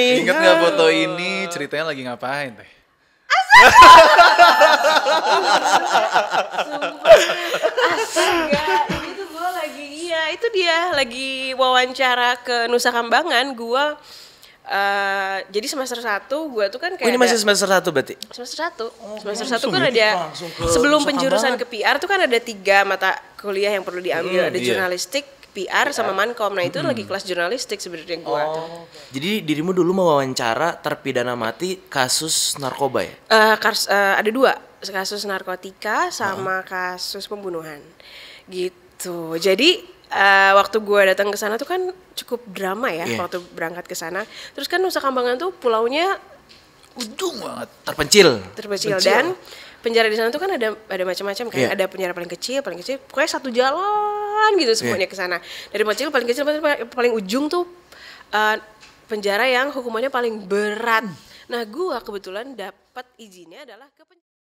Ingat iya. nggak foto ini ceritanya lagi ngapain teh? Asik itu gue lagi iya itu dia lagi wawancara ke Nusa Kambangan gue Uh, jadi semester satu gue tuh kan kayak oh, ini masih semester satu berarti? Semester satu Oh, semester satu kan ada sebelum penjurusan ke PR tuh kan ada tiga mata kuliah yang perlu diambil, hmm, ada iya. jurnalistik, PR sama Mankom. Nah, itu hmm. lagi kelas jurnalistik sebenarnya gue Oh. Jadi dirimu dulu mau wawancara terpidana mati kasus narkoba ya? Uh, eh, kas, uh, eh, ada dua, kasus narkotika sama uh. kasus pembunuhan. Gitu. Jadi Uh, waktu gue datang ke sana tuh kan cukup drama ya yeah. waktu berangkat ke sana. Terus kan Nusa Kambangan tuh pulaunya ujung banget terpencil. Terpencil, Pencil. dan penjara di sana tuh kan ada ada macam-macam kayak Yeah. Ada penjara paling kecil, paling kecil. Pokoknya satu jalan jalan gitu semuanya yeah. ke sana dari kecil paling kecil paling, ujung tuh uh, penjara yang hukumannya paling berat hmm. nah gua kebetulan dapat izinnya adalah ke penjara